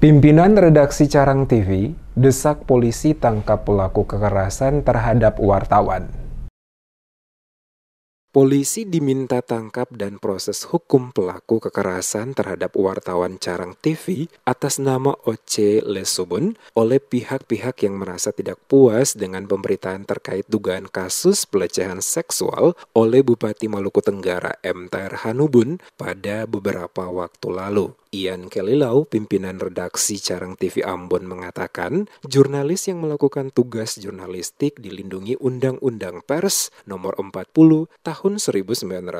Pimpinan redaksi Carang TV desak polisi tangkap pelaku kekerasan terhadap wartawan. Polisi diminta tangkap dan proses hukum pelaku kekerasan terhadap wartawan Carang TV atas nama Oce Lesubun oleh pihak-pihak yang merasa tidak puas dengan pemberitaan terkait dugaan kasus pelecehan seksual oleh Bupati Maluku Tenggara M. Tair Hanubun pada beberapa waktu lalu. Ian Kelilau, pimpinan redaksi Carang TV Ambon mengatakan, jurnalis yang melakukan tugas jurnalistik dilindungi Undang-Undang Pers nomor 40 tahun tahun 1999.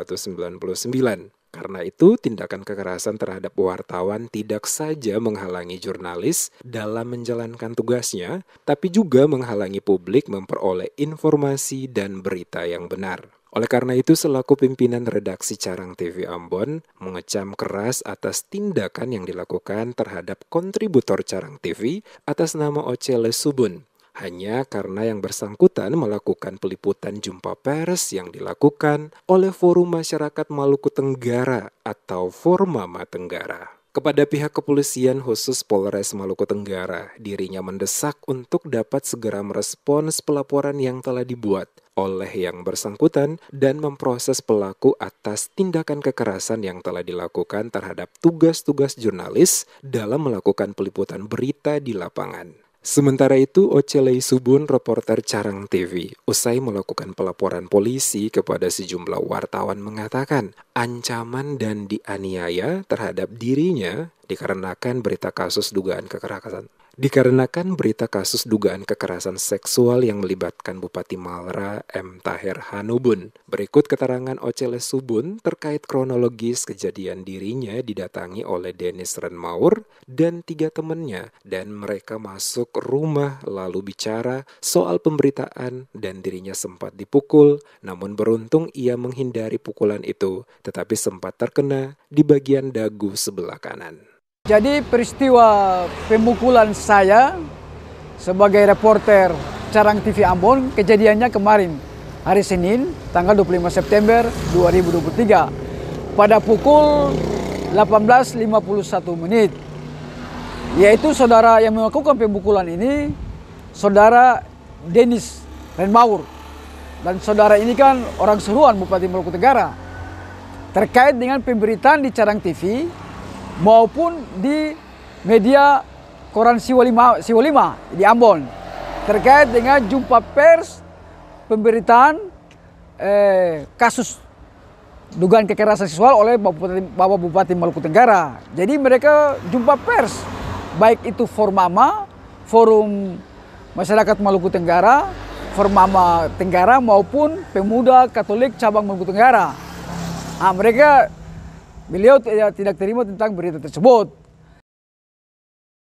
Karena itu, tindakan kekerasan terhadap wartawan tidak saja menghalangi jurnalis dalam menjalankan tugasnya, tapi juga menghalangi publik memperoleh informasi dan berita yang benar. Oleh karena itu, selaku pimpinan redaksi Carang TV Ambon, mengecam keras atas tindakan yang dilakukan terhadap kontributor Carang TV atas nama Ocele Subun hanya karena yang bersangkutan melakukan peliputan jumpa pers yang dilakukan oleh Forum Masyarakat Maluku Tenggara atau Formama Tenggara. Kepada pihak kepolisian khusus Polres Maluku Tenggara, dirinya mendesak untuk dapat segera merespons pelaporan yang telah dibuat oleh yang bersangkutan dan memproses pelaku atas tindakan kekerasan yang telah dilakukan terhadap tugas-tugas jurnalis dalam melakukan peliputan berita di lapangan. Sementara itu, Ocelei Subun, reporter Carang TV, usai melakukan pelaporan polisi kepada sejumlah wartawan mengatakan ancaman dan dianiaya terhadap dirinya dikarenakan berita kasus dugaan kekerasan dikarenakan berita kasus dugaan kekerasan seksual yang melibatkan Bupati Malra M. Taher Hanubun. Berikut keterangan Ocele Subun terkait kronologis kejadian dirinya didatangi oleh Dennis Renmaur dan tiga temannya dan mereka masuk rumah lalu bicara soal pemberitaan dan dirinya sempat dipukul namun beruntung ia menghindari pukulan itu tetapi sempat terkena di bagian dagu sebelah kanan. Jadi peristiwa pemukulan saya sebagai reporter Carang TV Ambon kejadiannya kemarin hari Senin tanggal 25 September 2023 pada pukul 18.51 menit yaitu saudara yang melakukan pemukulan ini saudara Denis Renmaur dan saudara ini kan orang seruan Bupati Maluku Tenggara terkait dengan pemberitaan di Carang TV maupun di media koran Siwalima, Siwalima di Ambon terkait dengan jumpa pers pemberitaan eh, kasus dugaan kekerasan seksual oleh Bapak Bupati, Bapak Bupati Maluku Tenggara. Jadi mereka jumpa pers, baik itu Formama, Forum Masyarakat Maluku Tenggara, Formama Tenggara maupun Pemuda Katolik Cabang Maluku Tenggara. Nah, mereka Beliau tidak terima tentang berita tersebut.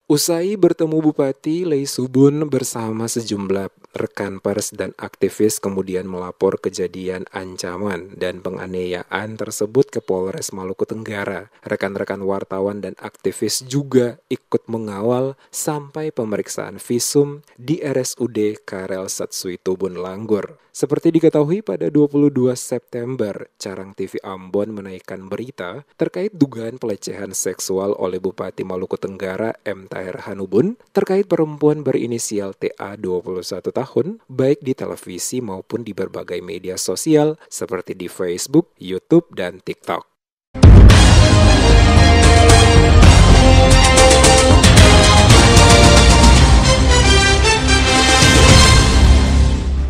Usai bertemu Bupati Lei Subun bersama sejumlah rekan pers dan aktivis kemudian melapor kejadian ancaman dan penganiayaan tersebut ke Polres Maluku Tenggara. Rekan-rekan wartawan dan aktivis juga ikut mengawal sampai pemeriksaan visum di RSUD Karel Satsui Tubun Langgur. Seperti diketahui pada 22 September, Carang TV Ambon menaikkan berita terkait dugaan pelecehan seksual oleh Bupati Maluku Tenggara M. Tahir Hanubun terkait perempuan berinisial TA 21 tahun tahun, baik di televisi maupun di berbagai media sosial seperti di Facebook, YouTube, dan TikTok.